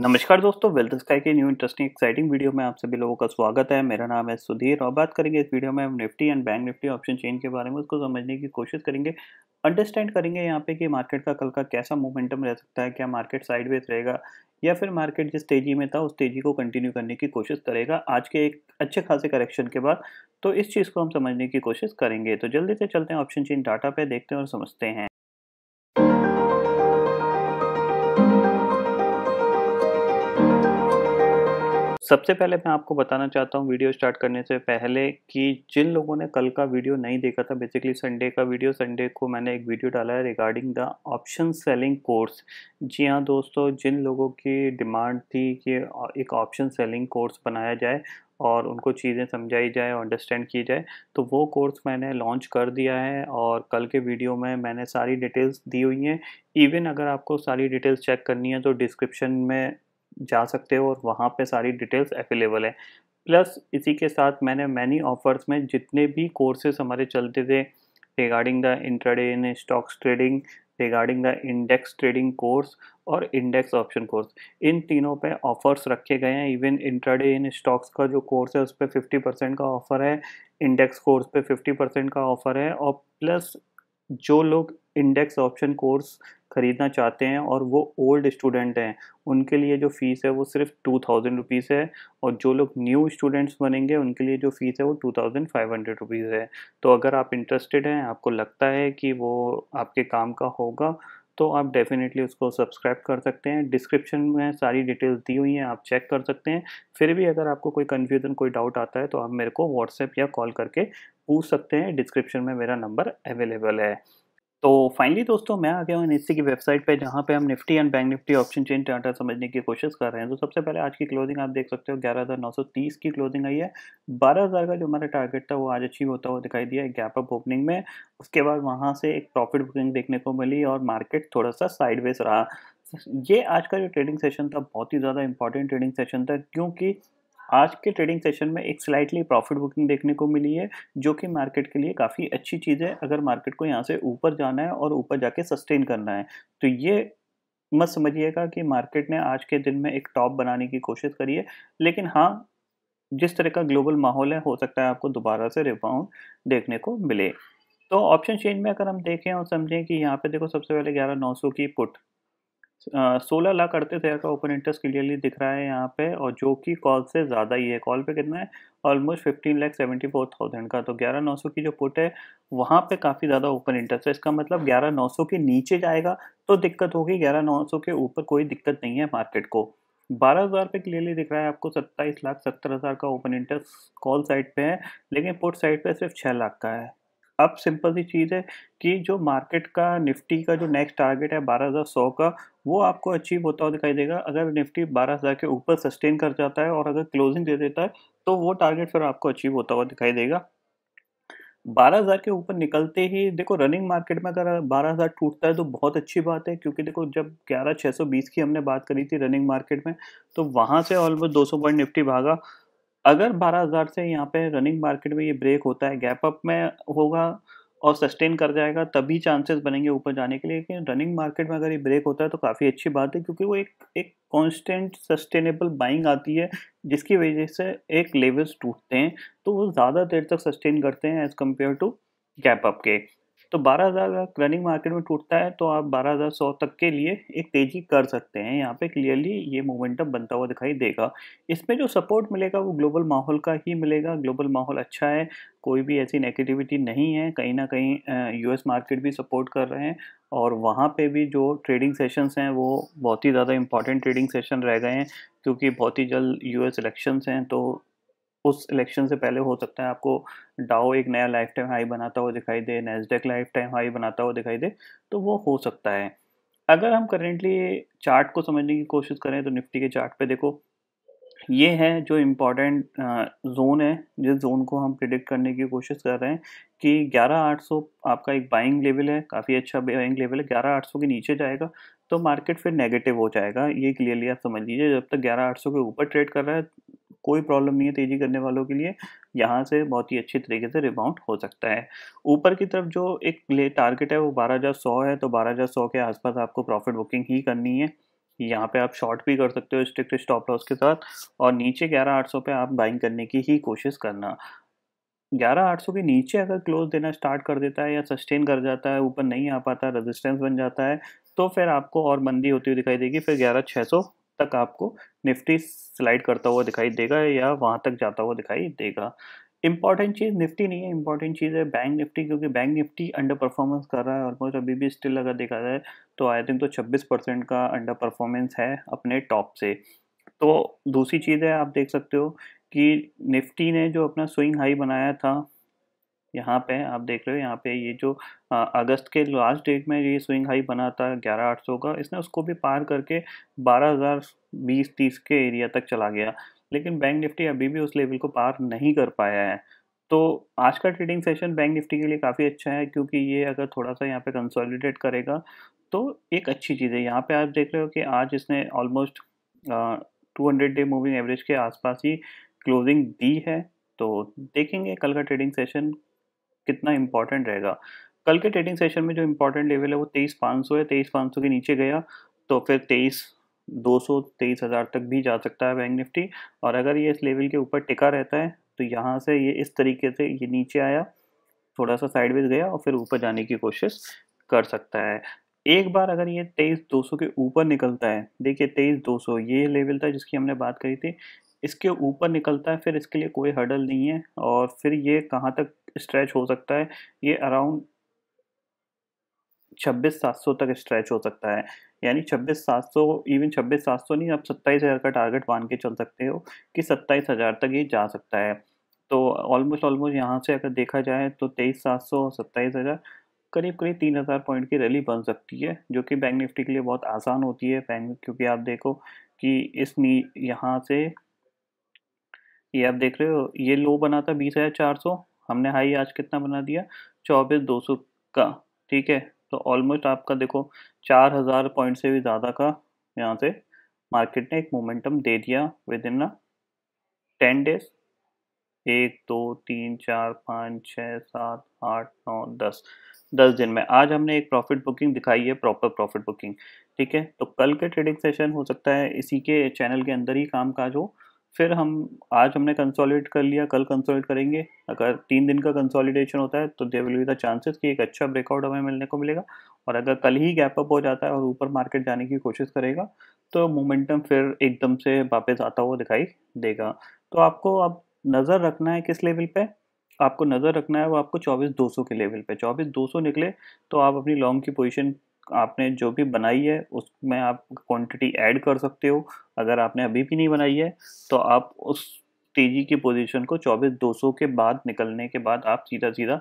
नमस्कार दोस्तों wealth sky के न्यू इंटरेस्टिंग एक्साइटिंग वीडियो में आप सभी लोगों का स्वागत है मेरा नाम है सुधीर और बात करेंगे इस वीडियो में हम Nifty and bank Nifty option chain के बारे में उसको समझने की कोशिश करेंगे अंडरस्टैंड करेंगे यहाँ पे कि मार्केट का कल का कैसा मोमेंटम रह सकता है क्या मार्केट साइडवेज रहेगा या फिर मार्केट जिस तेजी में था उस तेजी को कंटिन्यू करने की कोशिश करेगा आज के एक अच्छे खासे करेक्शन के बाद तो इस चीज़ को हम समझने की कोशिश करेंगे तो जल्दी से चलते हैं ऑप्शन चेन डाटा पे देखते हैं और समझते हैं सबसे पहले मैं आपको बताना चाहता हूँ वीडियो स्टार्ट करने से पहले कि जिन लोगों ने कल का वीडियो नहीं देखा था बेसिकली संडे का वीडियो संडे को मैंने एक वीडियो डाला है regarding the option selling course जी हाँ दोस्तों जिन लोगों की डिमांड थी कि एक ऑप्शन सेलिंग कोर्स बनाया जाए और उनको चीज़ें समझाई जाए और अंडरस्टैंड की जाए तो वो कोर्स मैंने लॉन्च कर दिया है और कल के वीडियो में मैंने सारी डिटेल्स दी हुई हैं इवन अगर आपको सारी डिटेल्स चेक करनी है तो डिस्क्रिप्शन में जा सकते हो और वहाँ पे सारी डिटेल्स अवेलेबल है प्लस इसी के साथ मैंने मैनी ऑफर्स में जितने भी कोर्सेज हमारे चलते थे regarding the intraday in stocks trading regarding the index trading course और इंडेक्स ऑप्शन कोर्स इन तीनों पे ऑफर्स रखे गए हैं इवन इंट्राडे इन स्टॉक्स का जो कोर्स है उस पर फिफ्टी परसेंट का ऑफर है इंडेक्स कोर्स पे फिफ्टी परसेंट का ऑफर है और प्लस जो लोग इंडेक्स ऑप्शन कोर्स ख़रीदना चाहते हैं और वो ओल्ड स्टूडेंट हैं उनके लिए जो फ़ीस है वो सिर्फ टू थाउजेंड रुपीज़ है और जो लोग न्यू स्टूडेंट्स बनेंगे उनके लिए जो फ़ीस है वो two thousand five hundred rupees है तो अगर आप इंटरेस्टेड हैं आपको लगता है कि वो आपके काम का होगा तो आप डेफिनेटली उसको सब्सक्राइब कर सकते हैं डिस्क्रिप्शन में सारी डिटेल्स दी हुई हैं आप चेक कर सकते हैं फिर भी अगर आपको कोई कन्फ्यूज़न कोई डाउट आता है तो आप मेरे को व्हाट्सएप या कॉल करके पूछ सकते हैं डिस्क्रिप्शन में मेरा नंबर अवेलेबल है तो फाइनली दोस्तों मैं आ गया हूँ निफ्टी की वेबसाइट पे जहाँ पे हम Nifty and bank Nifty option change data समझने की कोशिश कर रहे हैं तो सबसे पहले आज की क्लोजिंग आप देख सकते हो 11,930 की क्लोजिंग आई है 12,000 का जो हमारा टारगेट था वो आज अचीव होता हुआ दिखाई दिया गैप अप ओपनिंग में उसके बाद वहाँ से एक प्रॉफिट बुकिंग देखने को मिली और मार्केट थोड़ा सा साइडवेज रहा ये आज का जो ट्रेडिंग सेशन था बहुत ही ज़्यादा इंपॉर्टेंट ट्रेडिंग सेशन था क्योंकि आज के ट्रेडिंग सेशन में एक स्लाइटली प्रॉफिट बुकिंग देखने को मिली है जो कि मार्केट के लिए काफ़ी अच्छी चीज़ है अगर मार्केट को यहाँ से ऊपर जाना है और ऊपर जाके सस्टेन करना है तो ये मत समझिएगा कि मार्केट ने आज के दिन में एक टॉप बनाने की कोशिश करी है लेकिन हाँ जिस तरह का ग्लोबल माहौल है हो सकता है आपको दोबारा से रिबाउंड देखने को मिले तो ऑप्शन चेंज में अगर हम देखें और समझें कि यहाँ पे देखो सबसे पहले ग्यारह नौ सौ की पुट सोलह लाख अड़तीस हज़ार का ओपन इंटरेस्ट क्लियरली दिख रहा है यहाँ पे और जो कि कॉल से ज़्यादा ही है कॉल पे कितना है almost fifteen lakh seventy four thousand का तो ग्यारह नौ सौ की जो पुट है वहाँ पे काफ़ी ज़्यादा ओपन इंटरेस्ट है इसका मतलब ग्यारह नौ सौ के नीचे जाएगा तो दिक्कत होगी ग्यारह नौ सौ के ऊपर कोई दिक्कत नहीं है मार्केट को बारह हज़ार पे क्लियरली दिख रहा है आपको सत्ताईस लाख सत्तर हज़ार का ओपन इंटरेस्ट कॉल साइड पे है लेकिन पुट साइड पे सिर्फ छः लाख का है अब सिंपल सी चीज़ है कि जो मार्केट का निफ्टी का जो नेक्स्ट टारगेट है बारह हज़ार सौ का वो आपको अचीव होता हुआ दिखाई देगा अगर निफ्टी बारह हज़ार के ऊपर सस्टेन कर जाता है और अगर क्लोजिंग दे देता है तो वो टारगेट फिर आपको अचीव होता हुआ दिखाई देगा बारह हज़ार के ऊपर निकलते ही देखो रनिंग मार्केट में अगर बारह हज़ार टूटता है तो बहुत अच्छी बात है क्योंकि देखो जब ग्यारह छः सौ बीस की हमने बात करी थी रनिंग मार्केट में तो वहाँ से ऑलमोस्ट दो सौ पॉइंट निफ्टी भागा अगर 12000 से यहाँ पे रनिंग मार्केट में ये ब्रेक होता है गैप अप में होगा और सस्टेन कर जाएगा तभी चांसेस बनेंगे ऊपर जाने के लिए लेकिन रनिंग मार्केट में अगर ये ब्रेक होता है तो काफ़ी अच्छी बात है क्योंकि वो एक एक कांस्टेंट सस्टेनेबल बाइंग आती है जिसकी वजह से एक लेवल्स टूटते हैं तो वो ज़्यादा देर तक सस्टेन करते हैं as compare to gap up के तो 12000 अगर रनिंग मार्केट में टूटता है तो आप 12100 तक के लिए एक तेज़ी कर सकते हैं यहाँ पे क्लियरली ये मोमेंटम बनता हुआ दिखाई देगा इसमें जो सपोर्ट मिलेगा वो ग्लोबल माहौल का ही मिलेगा ग्लोबल माहौल अच्छा है कोई भी ऐसी नेगेटिविटी नहीं है कहीं ना कहीं यूएस मार्केट भी सपोर्ट कर रहे हैं और वहाँ पे भी जो ट्रेडिंग सेशंस हैं वो बहुत ही ज़्यादा इंपॉर्टेंट ट्रेडिंग सेशन रह गए हैं क्योंकि बहुत ही जल्द यूएस इलेक्शंस हैं तो उस इलेक्शन से पहले हो सकता है आपको डाओ एक नया लाइफ टाइम हाई बनाता हुआ दिखाई दे नेस्डेक लाइफ टाइम हाई बनाता हुआ दिखाई दे तो वो हो सकता है अगर हम करेंटली चार्ट को समझने की कोशिश करें तो निफ्टी के चार्ट पे देखो ये है जो इम्पोर्टेंट जोन है जिस जोन को हम प्रिडिक्ट करने की कोशिश कर रहे हैं कि 11800 आपका एक बाइंग लेवल है काफ़ी अच्छा बाइंग लेवल है 11800 के नीचे जाएगा तो मार्केट फिर नेगेटिव हो जाएगा ये क्लियरली आप समझ लीजिए जब तक 11800 के ऊपर ट्रेड कर रहा है कोई प्रॉब्लम नहीं है तेजी करने वालों के लिए यहाँ से बहुत ही अच्छी तरीके से रिबाउंड हो सकता है ऊपर की तरफ जो एक ले टारगेट है वो बारह हज़ार सौ है तो बारह हज़ार सौ के आसपास आपको प्रॉफिट बुकिंग ही करनी है यहाँ पे आप शॉर्ट भी कर सकते हो स्ट्रिक्ट स्टॉप लॉस के साथ और नीचे ग्यारह आठ सौ पे आप बाइंग करने की ही कोशिश करना ग्यारह आठ सौ के नीचे अगर क्लोज देना स्टार्ट कर देता है या सस्टेन कर जाता है ऊपर नहीं आ पाता रेजिस्टेंस बन जाता है तो फिर आपको और मंदी होती हुई दिखाई देगी फिर ग्यारह छः सौ तक आपको निफ्टी स्लाइड करता हुआ दिखाई देगा या वहाँ तक जाता हुआ दिखाई देगा इंपॉर्टेंट चीज़ निफ्टी नहीं है इंपॉर्टेंट चीज़ है बैंक निफ्टी क्योंकि बैंक निफ्टी अंडर परफॉर्मेंस कर रहा है ऑलमोस्ट अभी भी स्टिल अगर देखा जाए तो आई थिंक तो 26 परसेंट का अंडर परफॉर्मेंस है अपने टॉप से तो दूसरी चीज़ है आप देख सकते हो कि निफ्टी ने जो अपना स्विंग हाई बनाया था यहाँ पे आप देख रहे हो यहाँ पे ये जो आ, अगस्त के लास्ट डेट में ये स्विंग हाई बना था ग्यारह आठ सौ का इसने उसको भी पार करके बारह हज़ार बीस तीस के एरिया तक चला गया लेकिन बैंक निफ्टी अभी भी उस लेवल को पार नहीं कर पाया है तो आज का ट्रेडिंग सेशन बैंक निफ्टी के लिए काफ़ी अच्छा है क्योंकि ये अगर थोड़ा सा यहाँ पे कंसोलिडेट करेगा तो एक अच्छी चीज़ है यहाँ पे आप देख रहे हो कि आज इसने almost two hundred day moving average के आसपास ही क्लोजिंग दी है तो देखेंगे कल का ट्रेडिंग सेशन कितना इंपॉर्टेंट रहेगा कल के ट्रेडिंग सेशन में जो इम्पोर्टेंट लेवल है वो तेईस पाँच सौ है तेईस पाँच सौ के नीचे गया तो फिर तेईस दो सौ तेईस हज़ार तक भी जा सकता है बैंक निफ्टी और अगर ये इस लेवल के ऊपर टिका रहता है तो यहाँ से ये इस तरीके से ये नीचे आया थोड़ा सा साइडवेज गया और फिर ऊपर जाने की कोशिश कर सकता है एक बार अगर ये तेईस दो सौ के ऊपर निकलता है देखिए तेईस दो सौ ये लेवल था जिसकी हमने बात करी थी इसके ऊपर निकलता है फिर इसके लिए कोई हर्डल नहीं है और फिर ये कहाँ तक स्ट्रेच हो सकता है ये अराउंड छब्बीस सात सौ तक स्ट्रेच हो सकता है यानी छब्बीस सात सौ इवन छब्बीस सात सौ नहीं आप सत्ताईस हज़ार का टारगेट मान के चल सकते हो कि सत्ताईस हज़ार तक ये जा सकता है तो ऑलमोस्ट ऑलमोस्ट यहाँ से अगर देखा जाए तो तेईस सात सौ सत्ताईस हज़ार करीब करीब तीन हज़ार पॉइंट की रैली बन सकती है जो कि बैंक निफ्टी के लिए बहुत आसान होती है बैंक क्योंकि आप देखो कि इस नी यहाँ से ये आप देख रहे हो ये लो बना था बीस हज़ार चार सौ हमने हाई आज कितना बना दिया चौबीस दो सौ का ठीक है तो ऑलमोस्ट आपका देखो चार हज़ार पॉइंट से भी ज़्यादा का यहाँ से मार्केट ने एक मोमेंटम दे दिया विद इन टेन डेज एक दो तीन चार पाँच छ सात आठ नौ दस दस दिन में आज हमने एक प्रॉफिट बुकिंग दिखाई है प्रॉपर प्रॉफिट बुकिंग ठीक है तो कल के ट्रेडिंग सेशन हो सकता है इसी के चैनल के अंदर ही काम काज हो फिर हम आज हमने कंसोलिडेट कर लिया कल कंसोलिडेट करेंगे अगर तीन दिन का कंसोलिडेशन होता है तो there will be the chances कि एक अच्छा ब्रेकआउट हमें मिलने को मिलेगा और अगर कल ही गैप अप हो जाता है और ऊपर मार्केट जाने की कोशिश करेगा तो मोमेंटम फिर एकदम से वापस आता हुआ दिखाई देगा तो आपको अब नज़र रखना है किस लेवल पर आपको नज़र रखना है वो आपको चौबीस दो सौ के लेवल पे चौबीस दो सौ निकले तो आप अपनी लॉन्ग की पोजीशन आपने जो भी बनाई है उसमें आप क्वांटिटी ऐड कर सकते हो अगर आपने अभी भी नहीं बनाई है तो आप उस तेजी की पोजीशन को 24,200 के बाद निकलने के बाद आप सीधा सीधा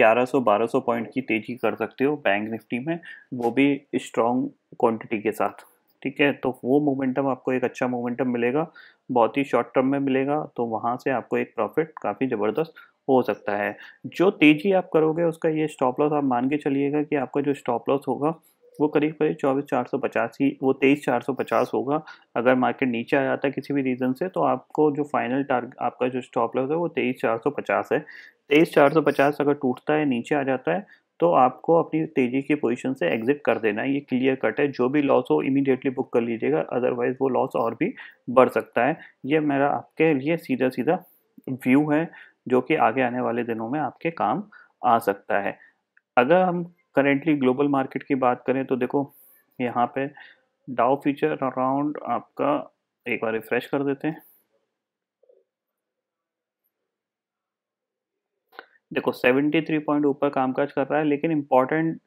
1100-1200 पॉइंट की तेजी कर सकते हो बैंक निफ्टी में वो भी स्ट्रॉन्ग क्वांटिटी के साथ ठीक है तो वो मोमेंटम आपको एक अच्छा मोमेंटम मिलेगा बहुत ही शॉर्ट टर्म में मिलेगा तो वहाँ से आपको एक प्रॉफिट काफ़ी ज़बरदस्त हो सकता है जो तेज़ी आप करोगे उसका ये स्टॉप लॉस आप मान के चलिएगा कि आपका जो स्टॉप लॉस होगा वो करीब करीब चौबीस चार सौ पचास ही वो तेईस चार सौ पचास होगा अगर मार्केट नीचे आ जाता है किसी भी रीज़न से तो आपको जो फाइनल टारगेट आपका जो स्टॉप लॉस है वो तेईस चार सौ पचास है तेईस चार सौ पचास अगर टूटता है नीचे आ जाता है तो आपको अपनी तेज़ी की पोजीशन से एग्जिट कर देना है ये क्लियर कट है जो भी लॉस हो इमीडिएटली बुक कर लीजिएगा अदरवाइज़ वो लॉस और भी बढ़ सकता है ये मेरा आपके लिए सीधा सीधा व्यू है जो कि आगे आने वाले दिनों में आपके काम आ सकता है अगर हम करेंटली ग्लोबल मार्केट की बात करें तो देखो यहाँ पे डाउ फ्यूचर अराउंड आपका एक बार रिफ्रेश कर देते हैं देखो 73 पॉइंट ऊपर कामकाज कर रहा है लेकिन इम्पॉर्टेंट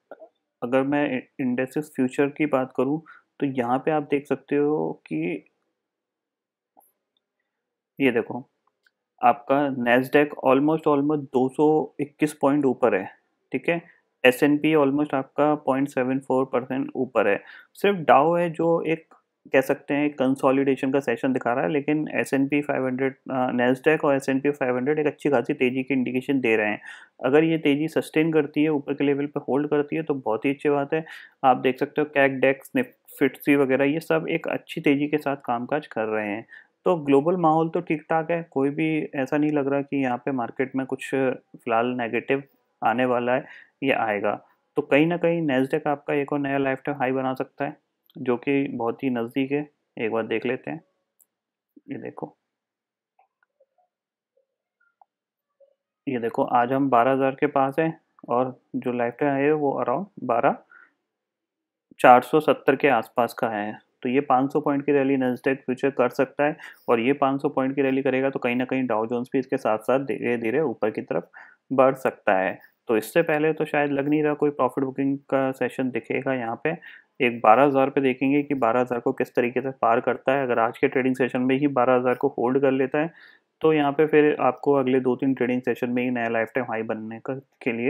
अगर मैं इंडेक्स फ्यूचर की बात करूं तो यहाँ पे आप देख सकते हो कि ये देखो आपका नेस्डेक ऑलमोस्ट ऑलमोस्ट 221 पॉइंट ऊपर है ठीक है एस एन पी ऑलमोस्ट आपका 0.74 परसेंट ऊपर है सिर्फ डाओ है जो एक कह सकते हैं कंसोलिडेशन का सेशन दिखा रहा है लेकिन S and P five hundred Nasdaq और S and P five hundred एक अच्छी खासी तेज़ी की इंडिकेशन दे रहे हैं अगर ये तेज़ी सस्टेन करती है ऊपर के लेवल पे होल्ड करती है तो बहुत ही अच्छी बात है आप देख सकते हो कैक डेक्स फिटसी वगैरह ये सब एक अच्छी तेज़ी के साथ कामकाज कर रहे हैं तो ग्लोबल माहौल तो ठीक ठाक है कोई भी ऐसा नहीं लग रहा कि यहाँ पे मार्केट में कुछ फ़िलहाल नेगेटिव आने वाला है या आएगा तो कहीं ना कहीं नेस्डेक आपका एक और नया लाइफ टाइम हाई बना सकता है जो कि बहुत ही नज़दीक है एक बार देख लेते हैं ये देखो ये देखो आज हम 12000 के पास हैं और जो लाइफ टाइम है वो अराउंड बारह चार सौ सत्तर के आसपास का है तो ये 500 पॉइंट की रैली नजदेक फ्यूचर कर सकता है और ये 500 पॉइंट की रैली करेगा तो कहीं ना कहीं डाउ जोन्स भी इसके साथ साथ धीरे धीरे ऊपर की तरफ बढ़ सकता है तो इससे पहले तो शायद लग नहीं रहा कोई प्रॉफिट बुकिंग का सेशन दिखेगा यहाँ पे एक बारह हज़ार पे देखेंगे कि बारह हज़ार को किस तरीके से पार करता है अगर आज के ट्रेडिंग सेशन में ही बारह हज़ार को होल्ड कर लेता है तो यहाँ पे फिर आपको अगले दो तीन ट्रेडिंग सेशन में ही नया लाइफ टाइम हाई बनने का के लिए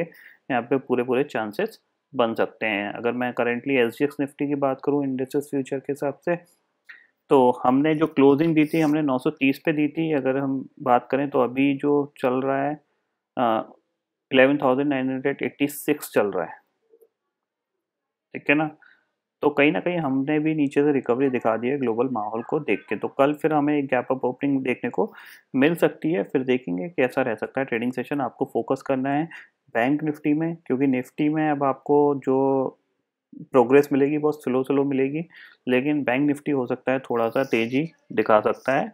यहाँ पे पूरे पूरे चांसेस बन सकते हैं अगर मैं करेंटली एस निफ्टी की बात करूँ इंडस्ट्रीज फ्यूचर के हिसाब से तो हमने जो क्लोजिंग दी थी हमने 930 पे दी थी अगर हम बात करें तो अभी जो चल रहा है eleven thousand nine hundred eighty six चल रहा है ठीक है ना तो कहीं ना कहीं हमने भी नीचे से रिकवरी दिखा दी है ग्लोबल माहौल को देख के तो कल फिर हमें एक गैप अप ओपनिंग देखने को मिल सकती है फिर देखेंगे कैसा रह सकता है ट्रेडिंग सेशन आपको फोकस करना है बैंक निफ्टी में क्योंकि निफ्टी में अब आपको जो प्रोग्रेस मिलेगी बहुत स्लो स्लो मिलेगी लेकिन बैंक निफ्टी हो सकता है थोड़ा सा तेज़ी दिखा सकता है